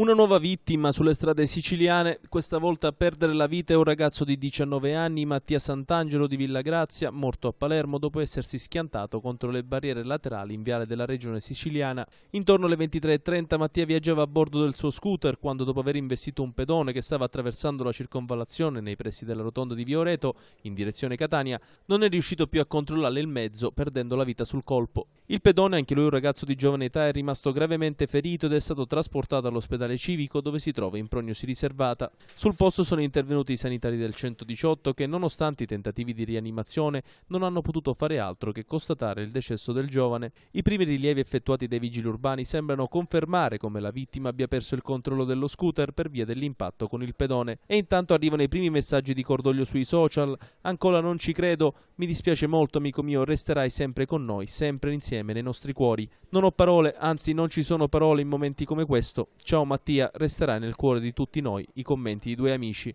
Una nuova vittima sulle strade siciliane, questa volta a perdere la vita è un ragazzo di 19 anni, Mattia Sant'Angelo di Villa Grazia, morto a Palermo dopo essersi schiantato contro le barriere laterali in viale della regione siciliana. Intorno alle 23.30 Mattia viaggiava a bordo del suo scooter quando dopo aver investito un pedone che stava attraversando la circonvallazione nei pressi della rotonda di Vioreto, in direzione Catania, non è riuscito più a controllare il mezzo perdendo la vita sul colpo. Il pedone, anche lui un ragazzo di giovane età, è rimasto gravemente ferito ed è stato trasportato all'ospedale civico dove si trova in prognosi riservata. Sul posto sono intervenuti i sanitari del 118 che, nonostante i tentativi di rianimazione, non hanno potuto fare altro che constatare il decesso del giovane. I primi rilievi effettuati dai vigili urbani sembrano confermare come la vittima abbia perso il controllo dello scooter per via dell'impatto con il pedone. E intanto arrivano i primi messaggi di cordoglio sui social. Ancora non ci credo, mi dispiace molto amico mio, resterai sempre con noi, sempre insieme insieme nei nostri cuori. Non ho parole, anzi non ci sono parole in momenti come questo. Ciao Mattia, resterai nel cuore di tutti noi i commenti di due amici.